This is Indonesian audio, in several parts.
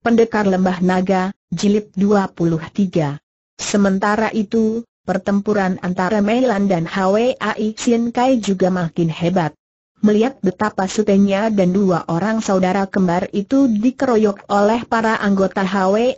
Pendekar Lembah Naga, Jilid 23. Sementara itu, pertempuran antara Meilan dan Hwai Sin Kai juga makin hebat. Melihat betapa sutenya dan dua orang saudara kembar itu dikeroyok oleh para anggota Hwai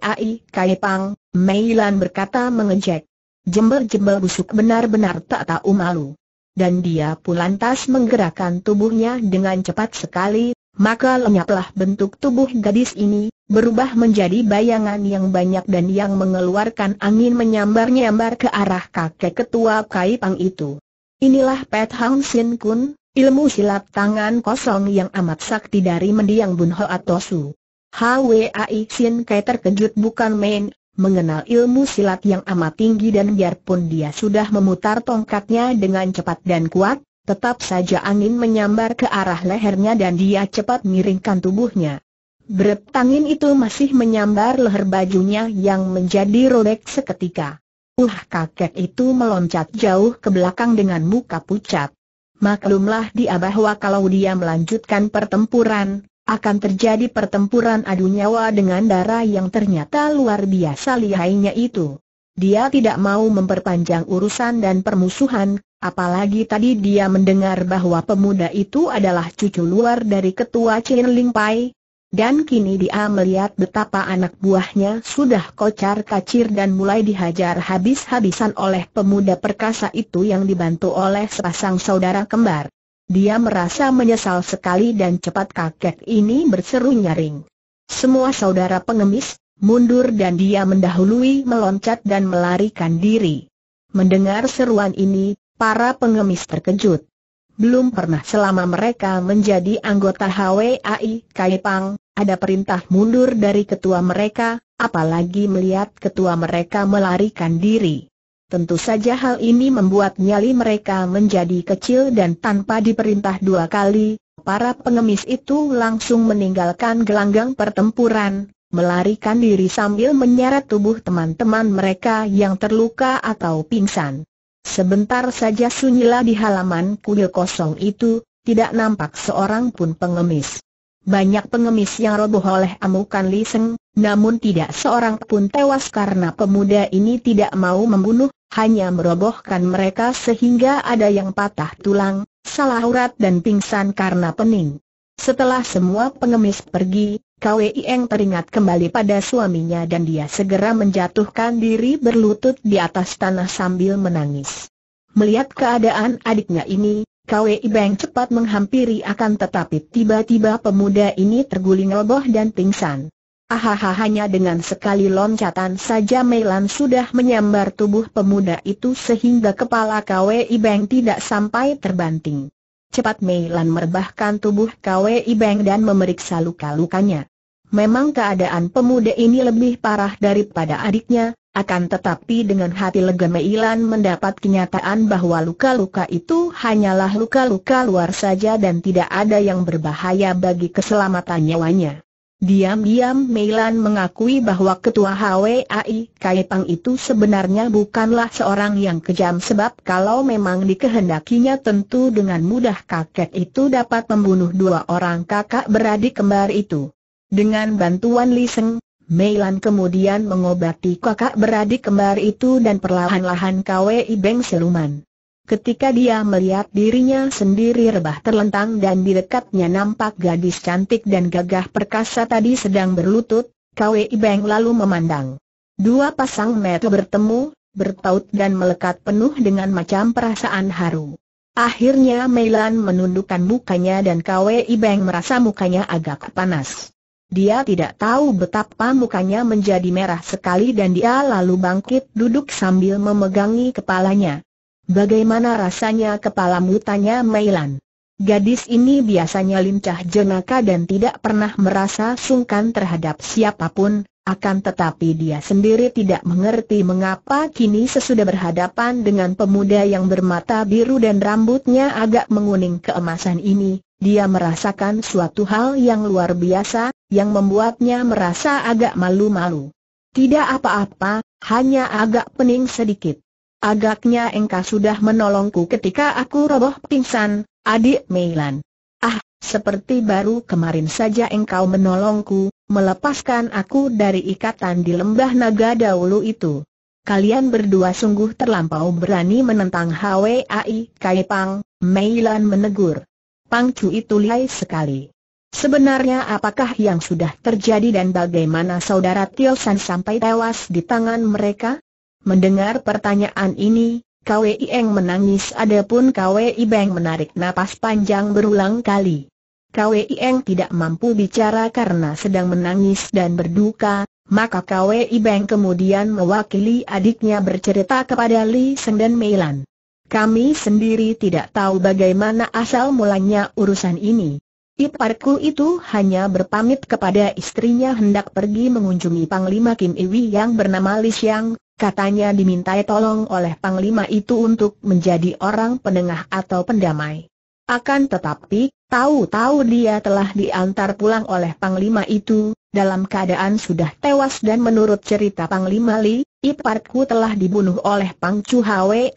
Kai Pang, Meilan berkata mengejek. Jembel-jembel busuk benar-benar tak tahu malu. Dan dia pun lantas menggerakkan tubuhnya dengan cepat sekali, maka lenyaplah bentuk tubuh gadis ini, berubah menjadi bayangan yang banyak dan yang mengeluarkan angin menyambar-nyambar ke arah kakek ketua Kaipang itu. Inilah Pet Hang Sin Kun, ilmu silat tangan kosong yang amat sakti dari mendiang Bun Atosu. Su. Hwai Sin Kai terkejut bukan main, mengenal ilmu silat yang amat tinggi dan biarpun dia sudah memutar tongkatnya dengan cepat dan kuat, Tetap saja angin menyambar ke arah lehernya dan dia cepat miringkan tubuhnya. Beret itu masih menyambar leher bajunya yang menjadi robek seketika. Uh kakek itu meloncat jauh ke belakang dengan muka pucat. Maklumlah dia bahwa kalau dia melanjutkan pertempuran, akan terjadi pertempuran adu nyawa dengan darah yang ternyata luar biasa lihainya itu. Dia tidak mau memperpanjang urusan dan permusuhan, Apalagi tadi dia mendengar bahwa pemuda itu adalah cucu luar dari ketua Chin Ling Pai. Dan kini dia melihat betapa anak buahnya sudah kocar kacir dan mulai dihajar habis-habisan oleh pemuda perkasa itu yang dibantu oleh sepasang saudara kembar. Dia merasa menyesal sekali dan cepat kakek ini berseru nyaring. Semua saudara pengemis, mundur dan dia mendahului meloncat dan melarikan diri. Mendengar seruan ini, para pengemis terkejut. Belum pernah selama mereka menjadi anggota HWAI Kaipang, ada perintah mundur dari ketua mereka, apalagi melihat ketua mereka melarikan diri. Tentu saja hal ini membuat nyali mereka menjadi kecil dan tanpa diperintah dua kali, para pengemis itu langsung meninggalkan gelanggang pertempuran, melarikan diri sambil menyeret tubuh teman-teman mereka yang terluka atau pingsan. Sebentar saja sunyilah di halaman kuil kosong itu, tidak nampak seorang pun pengemis. Banyak pengemis yang roboh oleh amukan Liseng, namun tidak seorang pun tewas karena pemuda ini tidak mau membunuh, hanya merobohkan mereka sehingga ada yang patah tulang, salah urat dan pingsan karena pening. Setelah semua pengemis pergi, Kwei Eng teringat kembali pada suaminya dan dia segera menjatuhkan diri berlutut di atas tanah sambil menangis. Melihat keadaan adiknya ini, Kwei Beng cepat menghampiri akan tetapi tiba-tiba pemuda ini terguling roboh dan pingsan. Ahaha hanya dengan sekali loncatan saja Meilan sudah menyambar tubuh pemuda itu sehingga kepala Kwei Beng tidak sampai terbanting. Cepat Meilan merebahkan tubuh Kwei Beng dan memeriksa luka-lukanya. Memang keadaan pemuda ini lebih parah daripada adiknya, akan tetapi dengan hati lega Meilan mendapat kenyataan bahwa luka-luka itu hanyalah luka-luka luar saja dan tidak ada yang berbahaya bagi keselamatan nyawanya. Diam-diam Meilan mengakui bahwa ketua HWAI Kaipang itu sebenarnya bukanlah seorang yang kejam sebab kalau memang dikehendakinya tentu dengan mudah kakek itu dapat membunuh dua orang kakak beradik kembar itu. Dengan bantuan Liseng, Mei Lan kemudian mengobati kakak beradik kembar itu dan perlahan-lahan KWI Beng Siluman. Ketika dia melihat dirinya sendiri rebah terlentang dan di dekatnya nampak gadis cantik dan gagah perkasa tadi sedang berlutut, KWI Beng lalu memandang. Dua pasang mata bertemu, bertaut dan melekat penuh dengan macam perasaan haru. Akhirnya Meilan menundukkan mukanya dan KWI Beng merasa mukanya agak panas. Dia tidak tahu betapa mukanya menjadi merah sekali dan dia lalu bangkit duduk sambil memegangi kepalanya. Bagaimana rasanya kepala tanya Meilan. Gadis ini biasanya lincah jenaka dan tidak pernah merasa sungkan terhadap siapapun, akan tetapi dia sendiri tidak mengerti mengapa kini sesudah berhadapan dengan pemuda yang bermata biru dan rambutnya agak menguning keemasan ini, dia merasakan suatu hal yang luar biasa, yang membuatnya merasa agak malu-malu. Tidak apa-apa, hanya agak pening sedikit. Agaknya engkau sudah menolongku ketika aku roboh pingsan, adik Meilan. Ah, seperti baru kemarin saja engkau menolongku, melepaskan aku dari ikatan di lembah naga dahulu itu. Kalian berdua sungguh terlampau berani menentang HWAI Kaipang, Meilan menegur. Pangcu itu lihai sekali. Sebenarnya apakah yang sudah terjadi dan bagaimana saudara Tio San sampai tewas di tangan mereka? Mendengar pertanyaan ini, Kwei Eng menangis adapun Kwei Beng menarik napas panjang berulang kali. Kwei Eng tidak mampu bicara karena sedang menangis dan berduka, maka Kwei Beng kemudian mewakili adiknya bercerita kepada Li Seng dan Meilan. Kami sendiri tidak tahu bagaimana asal mulanya urusan ini. Iparku itu hanya berpamit kepada istrinya hendak pergi mengunjungi Panglima Kim Iwi yang bernama Li Xiang, katanya dimintai tolong oleh Panglima itu untuk menjadi orang penengah atau pendamai. Akan tetapi, tahu-tahu dia telah diantar pulang oleh Panglima itu, dalam keadaan sudah tewas dan menurut cerita Panglima Li, Iparku telah dibunuh oleh Pang Chu Hwai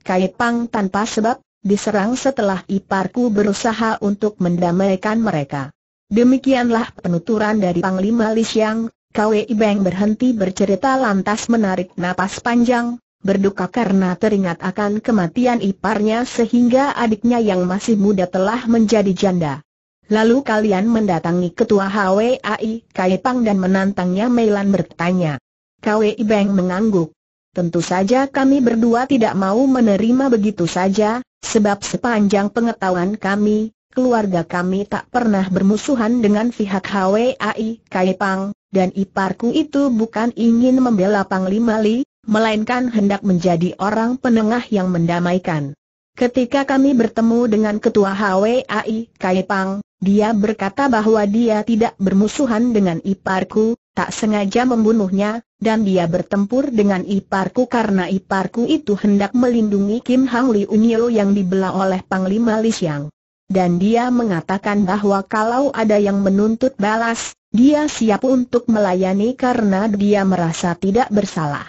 Kai Pang tanpa sebab, diserang setelah Iparku berusaha untuk mendamaikan mereka. Demikianlah penuturan dari Panglima Li Xiang, Kwei Beng berhenti bercerita lantas menarik napas panjang, berduka karena teringat akan kematian iparnya sehingga adiknya yang masih muda telah menjadi janda. Lalu kalian mendatangi ketua HWAI, Kai Pang dan menantangnya Meilan bertanya. Kwei Beng mengangguk. Tentu saja kami berdua tidak mau menerima begitu saja, sebab sepanjang pengetahuan kami, keluarga kami tak pernah bermusuhan dengan pihak HWAI Kai Pang, dan iparku itu bukan ingin membela Panglima Li, melainkan hendak menjadi orang penengah yang mendamaikan. Ketika kami bertemu dengan Ketua HWAI Kai Pang, dia berkata bahwa dia tidak bermusuhan dengan iparku, tak sengaja membunuhnya, dan dia bertempur dengan iparku karena iparku itu hendak melindungi Kim Hang Li Unyo yang dibela oleh Panglima Li Xiang. Dan dia mengatakan bahwa kalau ada yang menuntut balas, dia siap untuk melayani karena dia merasa tidak bersalah.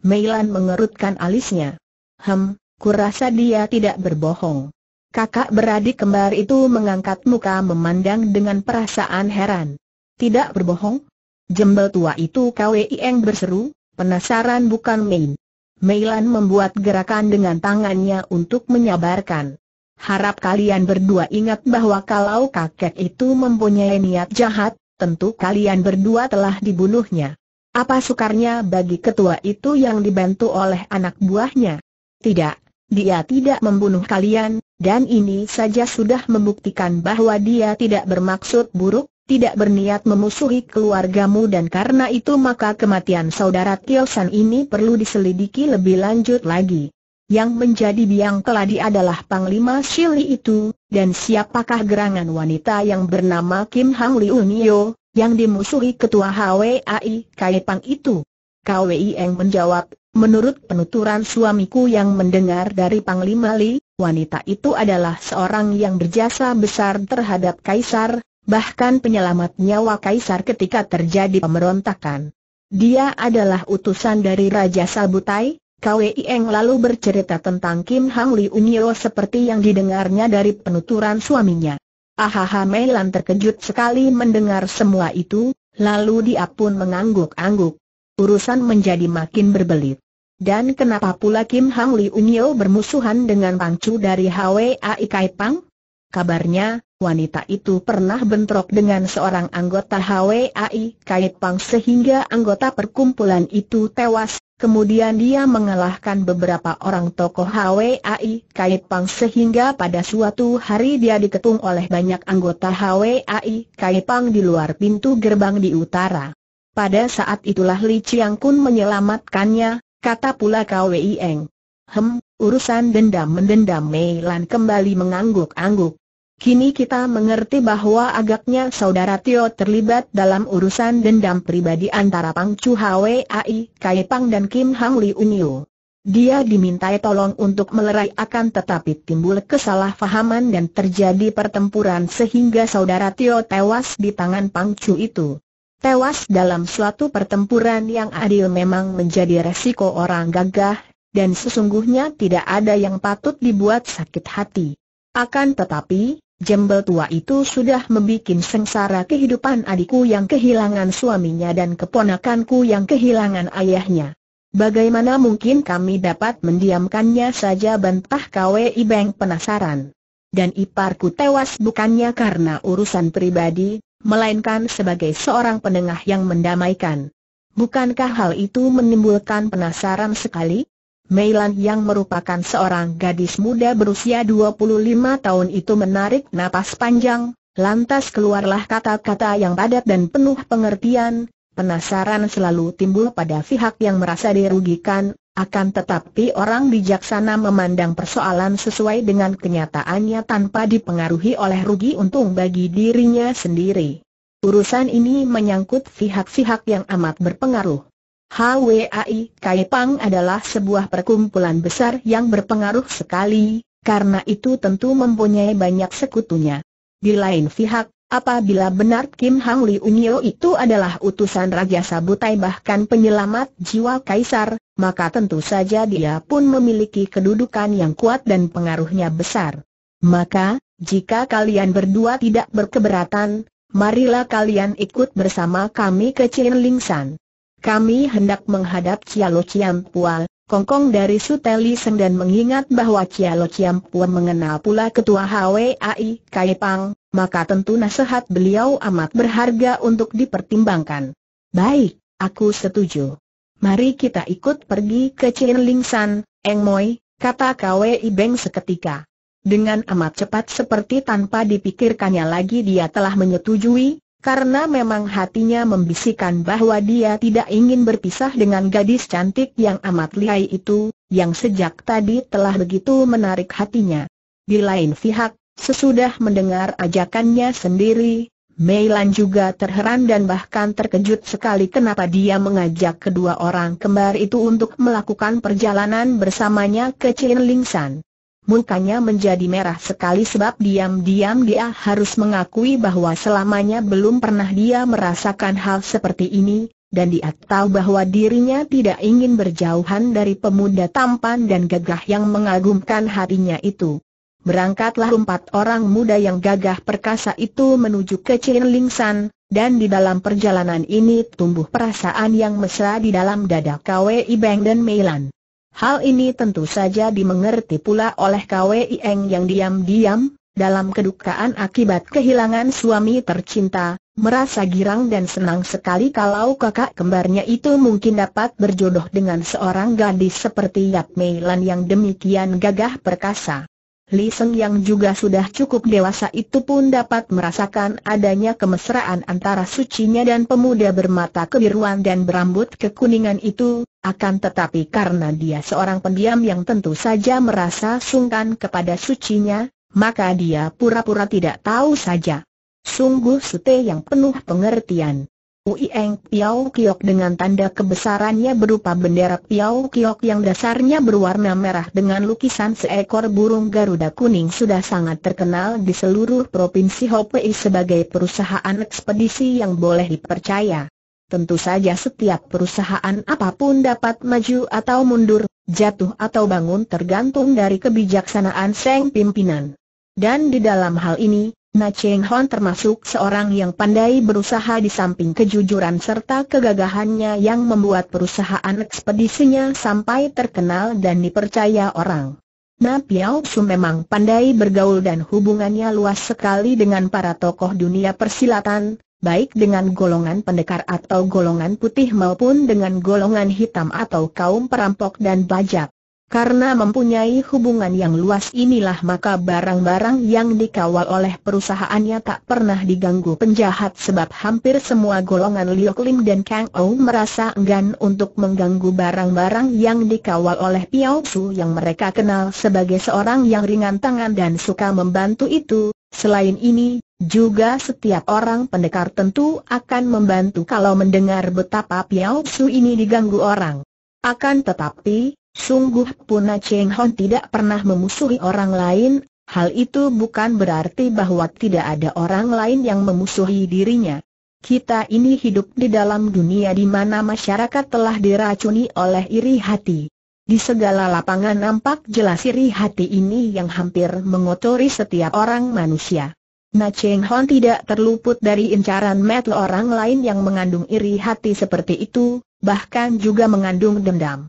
Meilan mengerutkan alisnya. Hem, kurasa dia tidak berbohong kakak beradik kembar itu mengangkat muka memandang dengan perasaan heran. Tidak berbohong? Jembel tua itu Kweng berseru, penasaran bukan main. Meilan membuat gerakan dengan tangannya untuk menyabarkan. Harap kalian berdua ingat bahwa kalau kakek itu mempunyai niat jahat, tentu kalian berdua telah dibunuhnya. Apa sukarnya bagi ketua itu yang dibantu oleh anak buahnya? Tidak, dia tidak membunuh kalian, dan ini saja sudah membuktikan bahwa dia tidak bermaksud buruk, tidak berniat memusuhi keluargamu dan karena itu maka kematian saudara San ini perlu diselidiki lebih lanjut lagi. Yang menjadi biang keladi adalah Panglima Shili itu, dan siapakah gerangan wanita yang bernama Kim Hang Liu Nio, yang dimusuhi ketua HWAI Kai Pang itu? KWI Eng menjawab, menurut penuturan suamiku yang mendengar dari Panglima Li, wanita itu adalah seorang yang berjasa besar terhadap Kaisar, bahkan penyelamat nyawa Kaisar ketika terjadi pemberontakan. Dia adalah utusan dari Raja Sabutai, Eng lalu bercerita tentang Kim Hang Li Unyo seperti yang didengarnya dari penuturan suaminya. Ahaha Meilan terkejut sekali mendengar semua itu, lalu dia pun mengangguk-angguk. Urusan menjadi makin berbelit. Dan kenapa pula Kim Hang Li Unyo bermusuhan dengan Pangcu dari HWAI Kai Pang? Kabarnya, wanita itu pernah bentrok dengan seorang anggota HWAI Kai Pang sehingga anggota perkumpulan itu tewas, kemudian dia mengalahkan beberapa orang tokoh HWAI Kai Pang sehingga pada suatu hari dia diketung oleh banyak anggota HWAI Kai Pang di luar pintu gerbang di utara. Pada saat itulah Li Chiang Kun menyelamatkannya, kata pula Kwei Eng. Hem, urusan dendam-mendendam Mei Lan kembali mengangguk-angguk. Kini kita mengerti bahwa agaknya saudara Tio terlibat dalam urusan dendam pribadi antara Pang Chu Hwei, Kai Pang dan Kim Hang Li Unyu. Dia dimintai tolong untuk melerai akan tetapi timbul kesalahpahaman dan terjadi pertempuran sehingga saudara Tio tewas di tangan Pang Chu itu. Tewas dalam suatu pertempuran yang adil memang menjadi resiko orang gagah, dan sesungguhnya tidak ada yang patut dibuat sakit hati. Akan tetapi, Jembel tua itu sudah membuat sengsara kehidupan adikku yang kehilangan suaminya dan keponakanku yang kehilangan ayahnya. Bagaimana mungkin kami dapat mendiamkannya saja bantah KWI Beng penasaran. Dan iparku tewas bukannya karena urusan pribadi, melainkan sebagai seorang penengah yang mendamaikan. Bukankah hal itu menimbulkan penasaran sekali? Meilan yang merupakan seorang gadis muda berusia 25 tahun itu menarik napas panjang, lantas keluarlah kata-kata yang padat dan penuh pengertian, penasaran selalu timbul pada pihak yang merasa dirugikan, akan tetapi orang bijaksana memandang persoalan sesuai dengan kenyataannya tanpa dipengaruhi oleh rugi untung bagi dirinya sendiri. Urusan ini menyangkut pihak-pihak yang amat berpengaruh. HWAI Kaipang adalah sebuah perkumpulan besar yang berpengaruh sekali, karena itu tentu mempunyai banyak sekutunya. Di lain pihak, Apabila benar Kim Hang Li Unyo itu adalah utusan Raja Sabutai bahkan penyelamat jiwa Kaisar, maka tentu saja dia pun memiliki kedudukan yang kuat dan pengaruhnya besar. Maka, jika kalian berdua tidak berkeberatan, marilah kalian ikut bersama kami ke Chinlingsan. Kami hendak menghadap Cialo Ciampua, Kongkong dari Suteli Seng dan mengingat bahwa Cialo Ciampua mengenal pula ketua HWAI Kaipang, maka tentu nasihat beliau amat berharga untuk dipertimbangkan. Baik, aku setuju. Mari kita ikut pergi ke Chin Ling San, Eng Moi, kata Kwei Beng seketika. Dengan amat cepat seperti tanpa dipikirkannya lagi dia telah menyetujui, karena memang hatinya membisikkan bahwa dia tidak ingin berpisah dengan gadis cantik yang amat lihai itu, yang sejak tadi telah begitu menarik hatinya. Di lain pihak, sesudah mendengar ajakannya sendiri, Mei juga terheran dan bahkan terkejut sekali kenapa dia mengajak kedua orang kembar itu untuk melakukan perjalanan bersamanya ke Chin Mukanya menjadi merah sekali sebab diam-diam dia harus mengakui bahwa selamanya belum pernah dia merasakan hal seperti ini, dan dia tahu bahwa dirinya tidak ingin berjauhan dari pemuda tampan dan gagah yang mengagumkan harinya itu. Berangkatlah empat orang muda yang gagah perkasa itu menuju ke Ling-san, dan di dalam perjalanan ini tumbuh perasaan yang mesra di dalam dada KWI Beng dan Meilan. Hal ini tentu saja dimengerti pula oleh KWI Eng yang diam-diam, dalam kedukaan akibat kehilangan suami tercinta, merasa girang dan senang sekali kalau kakak kembarnya itu mungkin dapat berjodoh dengan seorang gadis seperti Yap Mei Lan yang demikian gagah perkasa. Li Seng yang juga sudah cukup dewasa itu pun dapat merasakan adanya kemesraan antara sucinya dan pemuda bermata kebiruan dan berambut kekuningan itu, akan tetapi karena dia seorang pendiam yang tentu saja merasa sungkan kepada sucinya, maka dia pura-pura tidak tahu saja. Sungguh sute yang penuh pengertian. Uieng Piao Kiok dengan tanda kebesarannya berupa bendera Piao Kiok yang dasarnya berwarna merah dengan lukisan seekor burung Garuda kuning sudah sangat terkenal di seluruh provinsi Hopei sebagai perusahaan ekspedisi yang boleh dipercaya. Tentu saja setiap perusahaan apapun dapat maju atau mundur, jatuh atau bangun tergantung dari kebijaksanaan sang pimpinan. Dan di dalam hal ini, Na Cheng Hon termasuk seorang yang pandai berusaha di samping kejujuran serta kegagahannya yang membuat perusahaan ekspedisinya sampai terkenal dan dipercaya orang. Na Piao Su memang pandai bergaul dan hubungannya luas sekali dengan para tokoh dunia persilatan, baik dengan golongan pendekar atau golongan putih maupun dengan golongan hitam atau kaum perampok dan bajak. Karena mempunyai hubungan yang luas inilah maka barang-barang yang dikawal oleh perusahaannya tak pernah diganggu penjahat sebab hampir semua golongan Liok Lim dan Kang Ou merasa enggan untuk mengganggu barang-barang yang dikawal oleh Piao Su yang mereka kenal sebagai seorang yang ringan tangan dan suka membantu itu. Selain ini, juga setiap orang pendekar tentu akan membantu kalau mendengar betapa Piao Su ini diganggu orang. Akan tetapi, Sungguh Puna Cheng Hon tidak pernah memusuhi orang lain, hal itu bukan berarti bahwa tidak ada orang lain yang memusuhi dirinya. Kita ini hidup di dalam dunia di mana masyarakat telah diracuni oleh iri hati. Di segala lapangan nampak jelas iri hati ini yang hampir mengotori setiap orang manusia. Na Cheng Hon tidak terluput dari incaran metel orang lain yang mengandung iri hati seperti itu, bahkan juga mengandung dendam.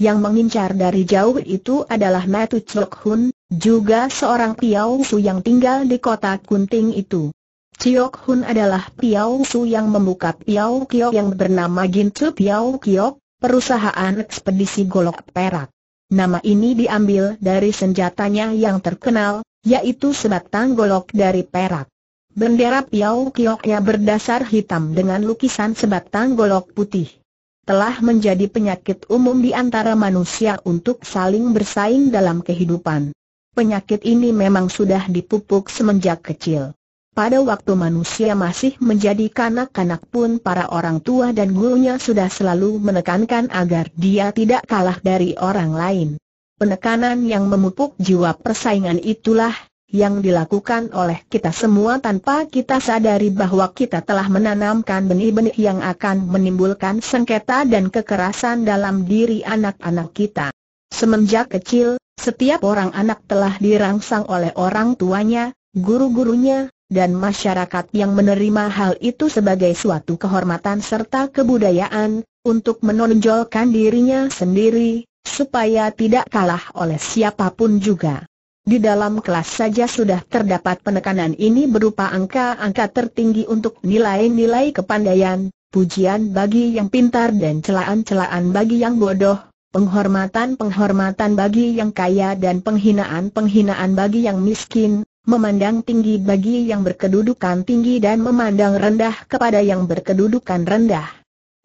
Yang mengincar dari jauh itu adalah Matu Chok Hun, juga seorang Piao Su yang tinggal di kota Kunting itu. Chok Hun adalah Piao Su yang membuka Piao Kiok yang bernama Gintu Piao Kiok, perusahaan ekspedisi golok perak. Nama ini diambil dari senjatanya yang terkenal, yaitu sebatang golok dari perak. Bendera Piau Kioknya berdasar hitam dengan lukisan sebatang golok putih telah menjadi penyakit umum di antara manusia untuk saling bersaing dalam kehidupan. Penyakit ini memang sudah dipupuk semenjak kecil. Pada waktu manusia masih menjadi kanak-kanak pun para orang tua dan gurunya sudah selalu menekankan agar dia tidak kalah dari orang lain. Penekanan yang memupuk jiwa persaingan itulah yang dilakukan oleh kita semua tanpa kita sadari bahwa kita telah menanamkan benih-benih yang akan menimbulkan sengketa dan kekerasan dalam diri anak-anak kita. Semenjak kecil, setiap orang anak telah dirangsang oleh orang tuanya, guru-gurunya, dan masyarakat yang menerima hal itu sebagai suatu kehormatan serta kebudayaan, untuk menonjolkan dirinya sendiri, supaya tidak kalah oleh siapapun juga. Di dalam kelas saja sudah terdapat penekanan ini berupa angka-angka tertinggi untuk nilai-nilai kepandaian, pujian bagi yang pintar dan celaan-celaan bagi yang bodoh, penghormatan-penghormatan bagi yang kaya dan penghinaan-penghinaan bagi yang miskin, memandang tinggi bagi yang berkedudukan tinggi dan memandang rendah kepada yang berkedudukan rendah.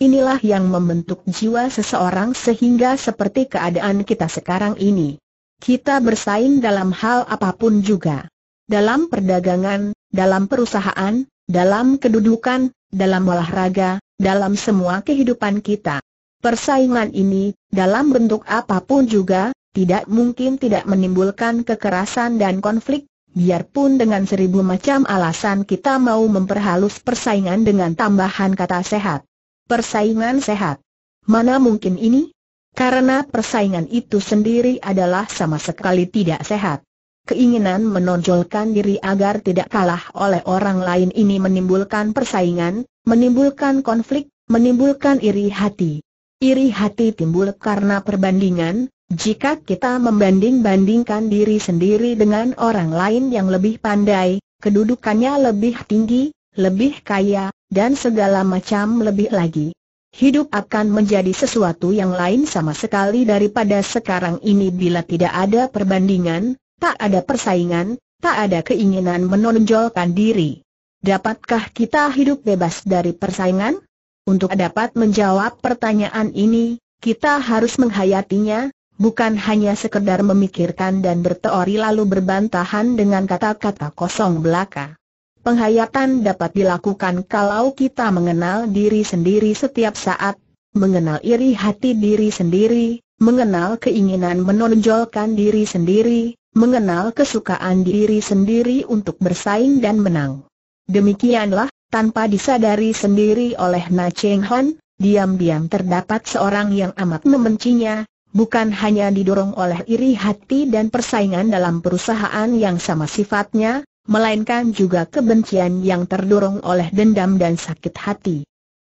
Inilah yang membentuk jiwa seseorang sehingga seperti keadaan kita sekarang ini. Kita bersaing dalam hal apapun juga. Dalam perdagangan, dalam perusahaan, dalam kedudukan, dalam olahraga, dalam semua kehidupan kita. Persaingan ini, dalam bentuk apapun juga, tidak mungkin tidak menimbulkan kekerasan dan konflik, biarpun dengan seribu macam alasan kita mau memperhalus persaingan dengan tambahan kata sehat. Persaingan sehat. Mana mungkin ini? Karena persaingan itu sendiri adalah sama sekali tidak sehat. Keinginan menonjolkan diri agar tidak kalah oleh orang lain ini menimbulkan persaingan, menimbulkan konflik, menimbulkan iri hati. Iri hati timbul karena perbandingan, jika kita membanding-bandingkan diri sendiri dengan orang lain yang lebih pandai, kedudukannya lebih tinggi, lebih kaya, dan segala macam lebih lagi hidup akan menjadi sesuatu yang lain sama sekali daripada sekarang ini bila tidak ada perbandingan, tak ada persaingan, tak ada keinginan menonjolkan diri. Dapatkah kita hidup bebas dari persaingan? Untuk dapat menjawab pertanyaan ini, kita harus menghayatinya, bukan hanya sekedar memikirkan dan berteori lalu berbantahan dengan kata-kata kosong belaka. Penghayatan dapat dilakukan kalau kita mengenal diri sendiri setiap saat, mengenal iri hati diri sendiri, mengenal keinginan menonjolkan diri sendiri, mengenal kesukaan diri sendiri untuk bersaing dan menang. Demikianlah, tanpa disadari sendiri oleh Na Cheng Hon, diam-diam terdapat seorang yang amat membencinya, bukan hanya didorong oleh iri hati dan persaingan dalam perusahaan yang sama sifatnya, melainkan juga kebencian yang terdorong oleh dendam dan sakit hati.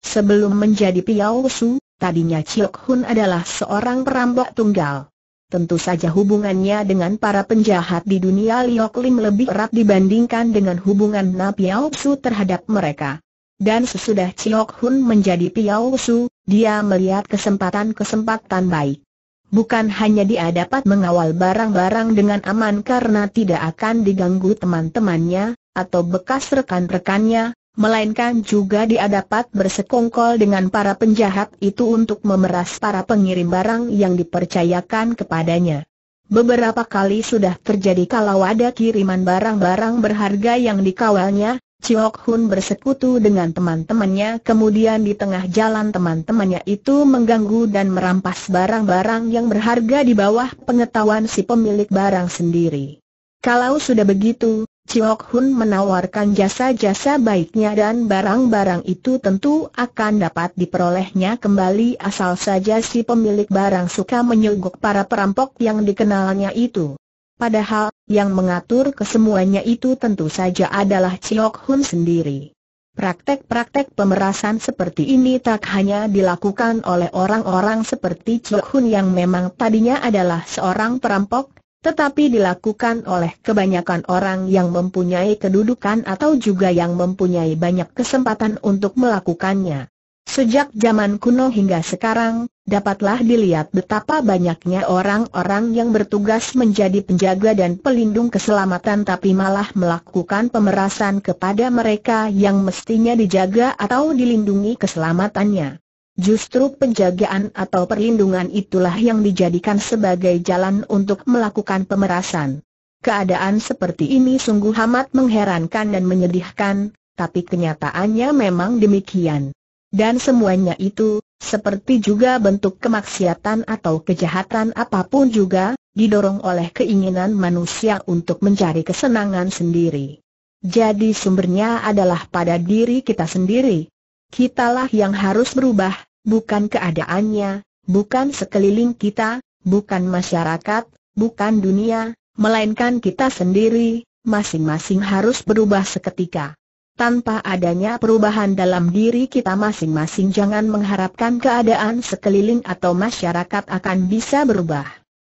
Sebelum menjadi Piao Su, tadinya Chiok Hun adalah seorang perampok tunggal. Tentu saja hubungannya dengan para penjahat di dunia Liok Lim lebih erat dibandingkan dengan hubungan Na Piao terhadap mereka. Dan sesudah Chiok Hun menjadi Piao Su, dia melihat kesempatan-kesempatan baik. Bukan hanya dia dapat mengawal barang-barang dengan aman karena tidak akan diganggu teman-temannya, atau bekas rekan-rekannya, melainkan juga dia dapat bersekongkol dengan para penjahat itu untuk memeras para pengirim barang yang dipercayakan kepadanya. Beberapa kali sudah terjadi kalau ada kiriman barang-barang berharga yang dikawalnya, Chiok Hun bersekutu dengan teman-temannya kemudian di tengah jalan teman-temannya itu mengganggu dan merampas barang-barang yang berharga di bawah pengetahuan si pemilik barang sendiri. Kalau sudah begitu, Chiok Hun menawarkan jasa-jasa baiknya dan barang-barang itu tentu akan dapat diperolehnya kembali asal saja si pemilik barang suka menyuguk para perampok yang dikenalnya itu padahal, yang mengatur kesemuanya itu tentu saja adalah Chiok Hun sendiri. Praktek-praktek pemerasan seperti ini tak hanya dilakukan oleh orang-orang seperti Chiok Hun yang memang tadinya adalah seorang perampok, tetapi dilakukan oleh kebanyakan orang yang mempunyai kedudukan atau juga yang mempunyai banyak kesempatan untuk melakukannya. Sejak zaman kuno hingga sekarang, dapatlah dilihat betapa banyaknya orang-orang yang bertugas menjadi penjaga dan pelindung keselamatan tapi malah melakukan pemerasan kepada mereka yang mestinya dijaga atau dilindungi keselamatannya. Justru penjagaan atau perlindungan itulah yang dijadikan sebagai jalan untuk melakukan pemerasan. Keadaan seperti ini sungguh amat mengherankan dan menyedihkan, tapi kenyataannya memang demikian. Dan semuanya itu, seperti juga bentuk kemaksiatan atau kejahatan apapun juga, didorong oleh keinginan manusia untuk mencari kesenangan sendiri. Jadi sumbernya adalah pada diri kita sendiri. Kitalah yang harus berubah, bukan keadaannya, bukan sekeliling kita, bukan masyarakat, bukan dunia, melainkan kita sendiri, masing-masing harus berubah seketika tanpa adanya perubahan dalam diri kita masing-masing jangan mengharapkan keadaan sekeliling atau masyarakat akan bisa berubah.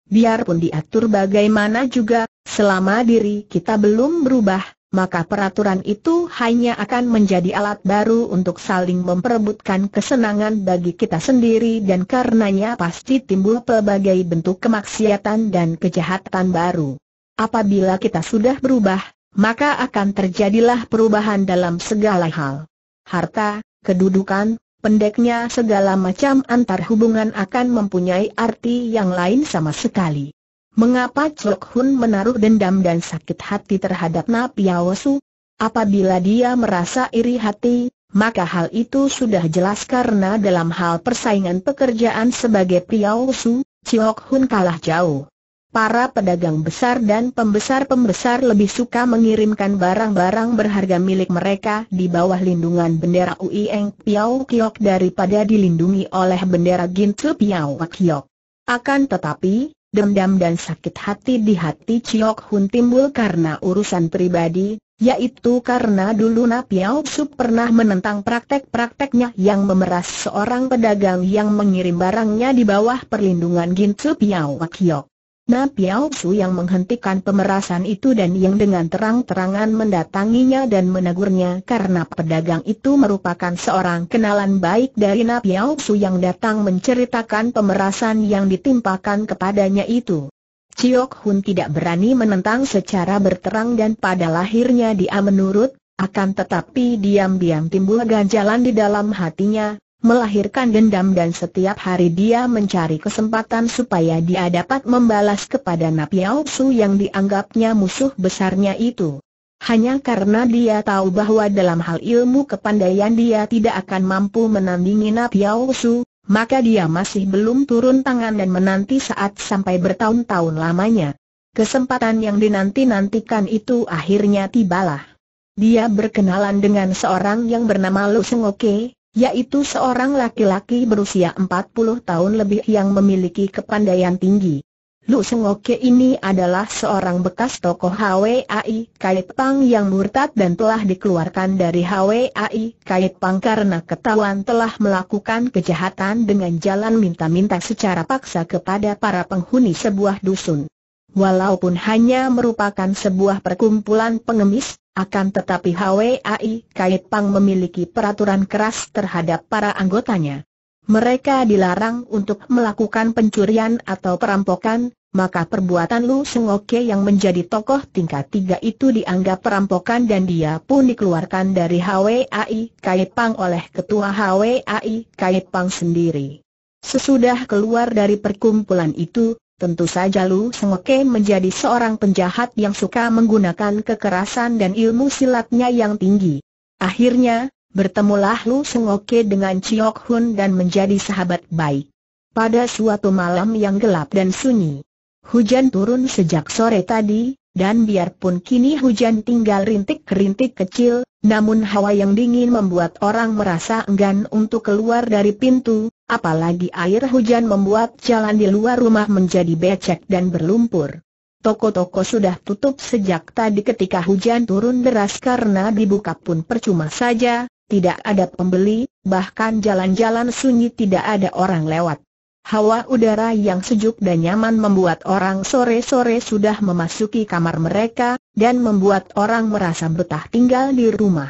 Biarpun diatur bagaimana juga, selama diri kita belum berubah, maka peraturan itu hanya akan menjadi alat baru untuk saling memperebutkan kesenangan bagi kita sendiri dan karenanya pasti timbul pelbagai bentuk kemaksiatan dan kejahatan baru. Apabila kita sudah berubah, maka akan terjadilah perubahan dalam segala hal. Harta, kedudukan, pendeknya segala macam antar hubungan akan mempunyai arti yang lain sama sekali. Mengapa Chok Hun menaruh dendam dan sakit hati terhadap Su? Apabila dia merasa iri hati, maka hal itu sudah jelas karena dalam hal persaingan pekerjaan sebagai Su, Chok Hun kalah jauh para pedagang besar dan pembesar-pembesar lebih suka mengirimkan barang-barang berharga milik mereka di bawah lindungan bendera Uieng Piao Kiok daripada dilindungi oleh bendera Gintu Piao Kiok. Akan tetapi, dendam dan sakit hati di hati Chiok Hun timbul karena urusan pribadi, yaitu karena dulu Napiao Su pernah menentang praktek-prakteknya yang memeras seorang pedagang yang mengirim barangnya di bawah perlindungan Gintu Piao Kiok. Na Piao Su yang menghentikan pemerasan itu dan yang dengan terang-terangan mendatanginya dan menegurnya karena pedagang itu merupakan seorang kenalan baik dari Na Piao Su yang datang menceritakan pemerasan yang ditimpakan kepadanya itu. Chiok Hun tidak berani menentang secara berterang dan pada lahirnya dia menurut, akan tetapi diam-diam timbul ganjalan di dalam hatinya, melahirkan dendam dan setiap hari dia mencari kesempatan supaya dia dapat membalas kepada Napiao Su yang dianggapnya musuh besarnya itu. Hanya karena dia tahu bahwa dalam hal ilmu kepandaian dia tidak akan mampu menandingi Napiao Su, maka dia masih belum turun tangan dan menanti saat sampai bertahun-tahun lamanya. Kesempatan yang dinanti-nantikan itu akhirnya tibalah. Dia berkenalan dengan seorang yang bernama Lu Sengoke, yaitu seorang laki-laki berusia 40 tahun lebih yang memiliki kepandaian tinggi. Lu Sengoke ini adalah seorang bekas tokoh HWAI Kaitpang yang murtad dan telah dikeluarkan dari HWAI Kaitpang karena ketahuan telah melakukan kejahatan dengan jalan minta-minta secara paksa kepada para penghuni sebuah dusun. Walaupun hanya merupakan sebuah perkumpulan pengemis, akan tetapi HWAI Pang memiliki peraturan keras terhadap para anggotanya. Mereka dilarang untuk melakukan pencurian atau perampokan, maka perbuatan Lu Oke yang menjadi tokoh tingkat tiga itu dianggap perampokan dan dia pun dikeluarkan dari HWAI Pang oleh ketua HWAI Pang sendiri. Sesudah keluar dari perkumpulan itu, Tentu saja Lu Sengoke menjadi seorang penjahat yang suka menggunakan kekerasan dan ilmu silatnya yang tinggi. Akhirnya, bertemulah Lu Sengoke dengan Chiok Hun dan menjadi sahabat baik. Pada suatu malam yang gelap dan sunyi, hujan turun sejak sore tadi, dan biarpun kini hujan tinggal rintik-rintik kecil, namun hawa yang dingin membuat orang merasa enggan untuk keluar dari pintu, apalagi air hujan membuat jalan di luar rumah menjadi becek dan berlumpur. Toko-toko sudah tutup sejak tadi ketika hujan turun deras karena dibuka pun percuma saja, tidak ada pembeli, bahkan jalan-jalan sunyi tidak ada orang lewat. Hawa udara yang sejuk dan nyaman membuat orang sore-sore sudah memasuki kamar mereka, dan membuat orang merasa betah tinggal di rumah.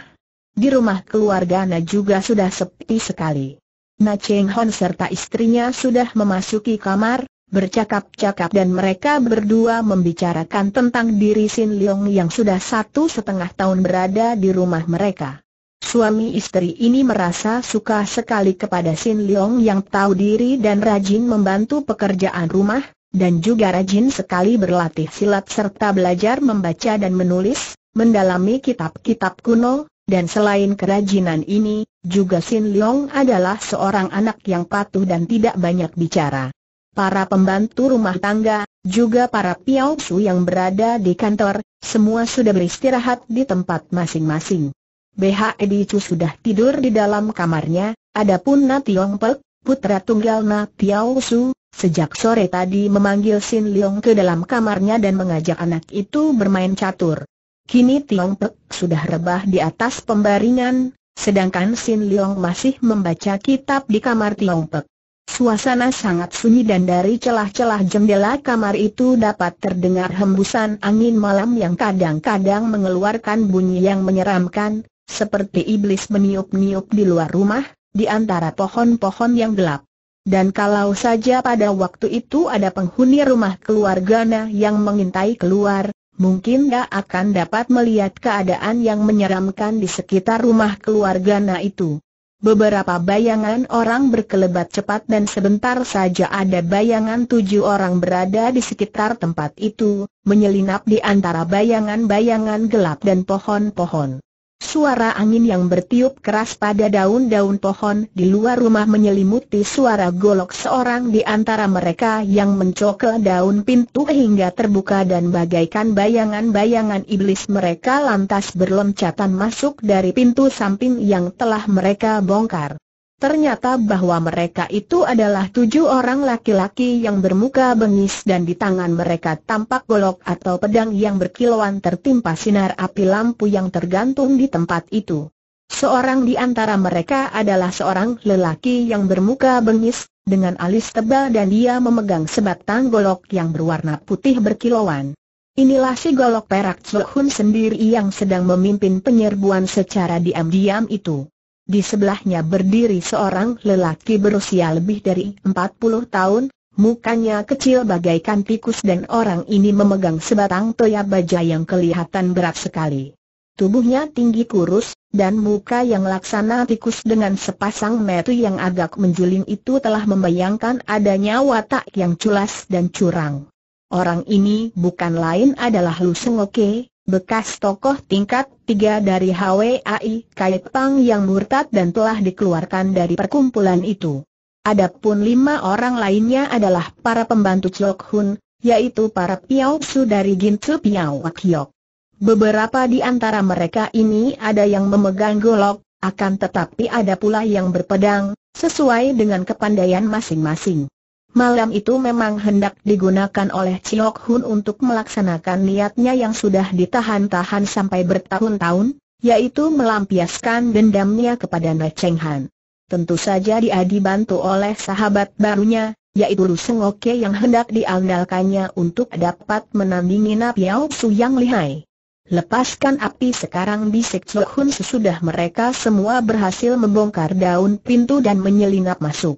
Di rumah keluarga Na juga sudah sepi sekali. Na Cheng Hon serta istrinya sudah memasuki kamar, bercakap-cakap dan mereka berdua membicarakan tentang diri Sin Leong yang sudah satu setengah tahun berada di rumah mereka. Suami istri ini merasa suka sekali kepada Sin Leong yang tahu diri dan rajin membantu pekerjaan rumah, dan juga rajin sekali berlatih silat serta belajar membaca dan menulis, mendalami kitab-kitab kuno, dan selain kerajinan ini, juga Sin Leong adalah seorang anak yang patuh dan tidak banyak bicara. Para pembantu rumah tangga, juga para piausu yang berada di kantor, semua sudah beristirahat di tempat masing-masing. BH Edicu sudah tidur di dalam kamarnya, adapun Na Tiong Pek, putra tunggal Na Tiao Su, sejak sore tadi memanggil Sin Leong ke dalam kamarnya dan mengajak anak itu bermain catur. Kini Tiong Pek sudah rebah di atas pembaringan, sedangkan Sin Leong masih membaca kitab di kamar Tiong Pek. Suasana sangat sunyi dan dari celah-celah jendela kamar itu dapat terdengar hembusan angin malam yang kadang-kadang mengeluarkan bunyi yang menyeramkan, seperti iblis meniup-niup di luar rumah, di antara pohon-pohon yang gelap. Dan kalau saja pada waktu itu ada penghuni rumah keluargana yang mengintai keluar, mungkin gak akan dapat melihat keadaan yang menyeramkan di sekitar rumah keluargana itu. Beberapa bayangan orang berkelebat cepat dan sebentar saja ada bayangan tujuh orang berada di sekitar tempat itu, menyelinap di antara bayangan-bayangan gelap dan pohon-pohon. Suara angin yang bertiup keras pada daun-daun pohon di luar rumah menyelimuti suara golok seorang di antara mereka yang mencokel daun pintu hingga terbuka dan bagaikan bayangan-bayangan iblis mereka lantas berloncatan masuk dari pintu samping yang telah mereka bongkar. Ternyata bahwa mereka itu adalah tujuh orang laki-laki yang bermuka bengis dan di tangan mereka tampak golok atau pedang yang berkilauan tertimpa sinar api lampu yang tergantung di tempat itu. Seorang di antara mereka adalah seorang lelaki yang bermuka bengis, dengan alis tebal dan dia memegang sebatang golok yang berwarna putih berkilauan. Inilah si golok perak Zulhun sendiri yang sedang memimpin penyerbuan secara diam-diam itu. Di sebelahnya berdiri seorang lelaki berusia lebih dari 40 tahun, mukanya kecil bagaikan tikus dan orang ini memegang sebatang toya baja yang kelihatan berat sekali. Tubuhnya tinggi kurus, dan muka yang laksana tikus dengan sepasang metu yang agak menjuling itu telah membayangkan adanya watak yang culas dan curang. Orang ini bukan lain adalah Lu Sengoke, bekas tokoh tingkat tiga dari HWAI Kaipang yang murtad dan telah dikeluarkan dari perkumpulan itu. Adapun lima orang lainnya adalah para pembantu Chok Hun, yaitu para su dari Gintu Piao Wakyok. Beberapa di antara mereka ini ada yang memegang golok, akan tetapi ada pula yang berpedang, sesuai dengan kepandaian masing-masing. Malam itu memang hendak digunakan oleh Chiok Hun untuk melaksanakan niatnya yang sudah ditahan-tahan sampai bertahun-tahun, yaitu melampiaskan dendamnya kepada Na Cheng Han. Tentu saja dia dibantu oleh sahabat barunya, yaitu Lu Seng Oke yang hendak diandalkannya untuk dapat menandingi Na Piao Su yang lihai. Lepaskan api sekarang bisik Chok Hun sesudah mereka semua berhasil membongkar daun pintu dan menyelinap masuk.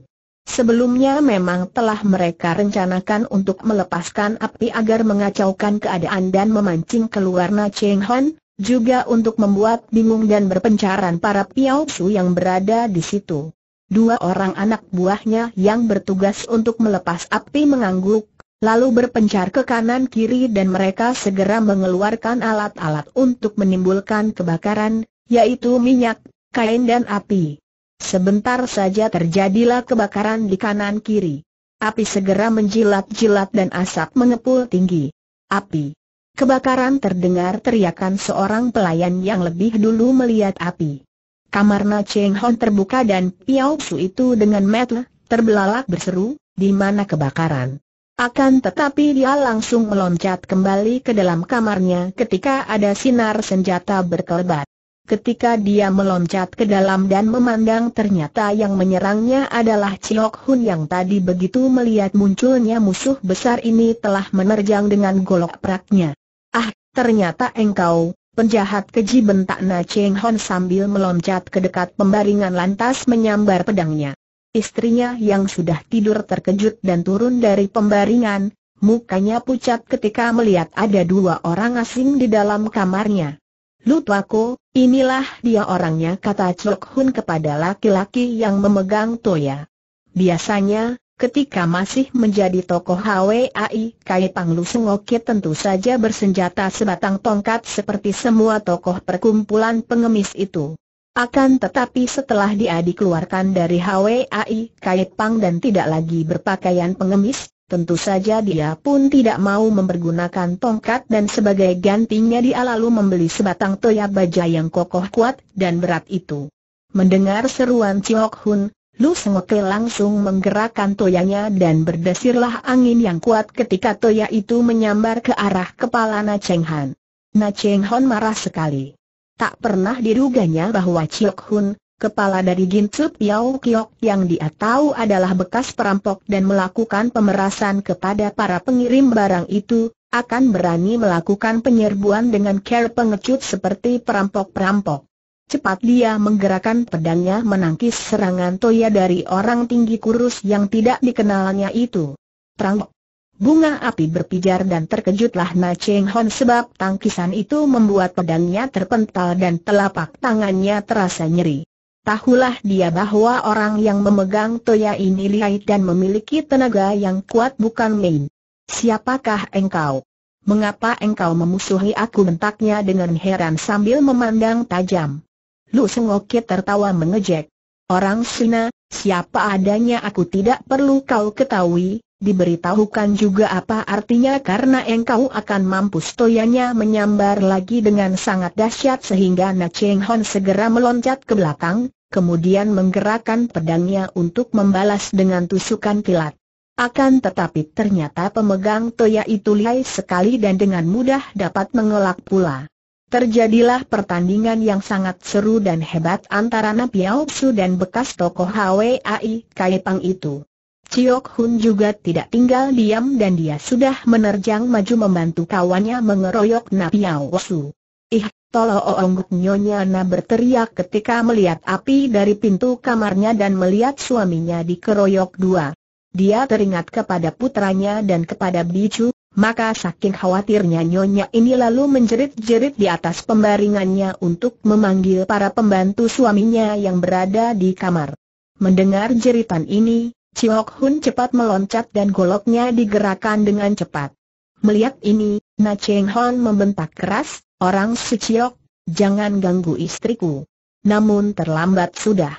Sebelumnya memang telah mereka rencanakan untuk melepaskan api agar mengacaukan keadaan dan memancing keluar Na Cheng Han, juga untuk membuat bingung dan berpencaran para Su yang berada di situ. Dua orang anak buahnya yang bertugas untuk melepas api mengangguk, lalu berpencar ke kanan kiri dan mereka segera mengeluarkan alat-alat untuk menimbulkan kebakaran, yaitu minyak, kain dan api. Sebentar saja terjadilah kebakaran di kanan kiri. Api segera menjilat-jilat dan asap mengepul tinggi. Api. Kebakaran terdengar teriakan seorang pelayan yang lebih dulu melihat api. Kamar Na Cheng Hon terbuka dan Piao Su itu dengan metel, terbelalak berseru, di mana kebakaran. Akan tetapi dia langsung meloncat kembali ke dalam kamarnya ketika ada sinar senjata berkelebat. Ketika dia meloncat ke dalam dan memandang ternyata yang menyerangnya adalah Chiok Hun yang tadi begitu melihat munculnya musuh besar ini telah menerjang dengan golok peraknya. Ah, ternyata engkau, penjahat keji bentak Na Cheng Hon sambil meloncat ke dekat pembaringan lantas menyambar pedangnya. Istrinya yang sudah tidur terkejut dan turun dari pembaringan, mukanya pucat ketika melihat ada dua orang asing di dalam kamarnya. Lutwako, inilah dia orangnya kata Chok Hun kepada laki-laki yang memegang toya. Biasanya, ketika masih menjadi tokoh HWAI, Kai Pang Lu Sungoki tentu saja bersenjata sebatang tongkat seperti semua tokoh perkumpulan pengemis itu. Akan tetapi setelah dia dikeluarkan dari HWAI Kai Pang dan tidak lagi berpakaian pengemis, Tentu saja dia pun tidak mau mempergunakan tongkat dan sebagai gantinya dia lalu membeli sebatang toya baja yang kokoh kuat dan berat itu. Mendengar seruan Ciok Hun, Lu Sengoke langsung menggerakkan toyanya dan berdesirlah angin yang kuat ketika toya itu menyambar ke arah kepala Na Cheng Han. Na Cheng Han marah sekali. Tak pernah diruganya bahwa Ciok Hun, kepala dari Jin Tsu Piao Kiok yang dia tahu adalah bekas perampok dan melakukan pemerasan kepada para pengirim barang itu, akan berani melakukan penyerbuan dengan care pengecut seperti perampok-perampok. Cepat dia menggerakkan pedangnya menangkis serangan toya dari orang tinggi kurus yang tidak dikenalnya itu. Perampok. Bunga api berpijar dan terkejutlah Na Cheng Hon sebab tangkisan itu membuat pedangnya terpental dan telapak tangannya terasa nyeri. Tahulah dia bahwa orang yang memegang toya ini lihai dan memiliki tenaga yang kuat bukan main. Siapakah engkau? Mengapa engkau memusuhi aku bentaknya dengan heran sambil memandang tajam? Lu Sengokit tertawa mengejek. Orang Sina, siapa adanya aku tidak perlu kau ketahui, diberitahukan juga apa artinya karena engkau akan mampus toyanya menyambar lagi dengan sangat dahsyat sehingga Na Cheng Hon segera meloncat ke belakang, kemudian menggerakkan pedangnya untuk membalas dengan tusukan kilat. Akan tetapi ternyata pemegang toya itu lihai sekali dan dengan mudah dapat mengelak pula. Terjadilah pertandingan yang sangat seru dan hebat antara Napiao dan bekas tokoh HWAI Kaipang itu. Ciok Hun juga tidak tinggal diam dan dia sudah menerjang maju membantu kawannya mengeroyok Napiao Ih, Tolo oh, oh, Nyonya Nyonyana berteriak ketika melihat api dari pintu kamarnya dan melihat suaminya dikeroyok dua. Dia teringat kepada putranya dan kepada Bicu, maka saking khawatirnya Nyonya ini lalu menjerit-jerit di atas pembaringannya untuk memanggil para pembantu suaminya yang berada di kamar. Mendengar jeritan ini, Chiok Hun cepat meloncat dan goloknya digerakkan dengan cepat. Melihat ini, Na Cheng Hon membentak keras, Orang suciok, jangan ganggu istriku. Namun terlambat sudah.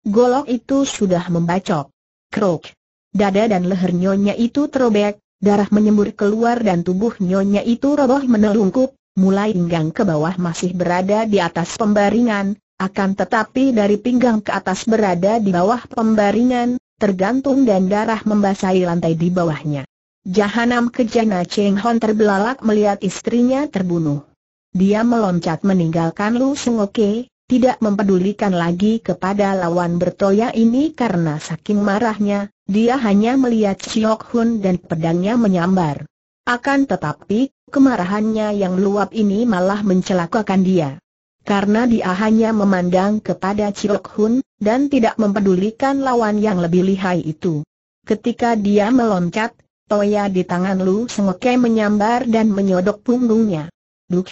Golok itu sudah membacok. Krok. Dada dan leher nyonya itu terobek, darah menyembur keluar dan tubuh nyonya itu roboh menelungkup, mulai pinggang ke bawah masih berada di atas pembaringan, akan tetapi dari pinggang ke atas berada di bawah pembaringan, tergantung dan darah membasahi lantai di bawahnya. Jahanam kejana Cheng Hon terbelalak melihat istrinya terbunuh. Dia meloncat meninggalkan Lu Sungoke, tidak mempedulikan lagi kepada lawan bertoya ini karena saking marahnya, dia hanya melihat Siok Hun dan pedangnya menyambar. Akan tetapi, kemarahannya yang luap ini malah mencelakakan dia. Karena dia hanya memandang kepada Siok Hun, dan tidak mempedulikan lawan yang lebih lihai itu. Ketika dia meloncat, toya di tangan Lu Sengke menyambar dan menyodok punggungnya. Duk,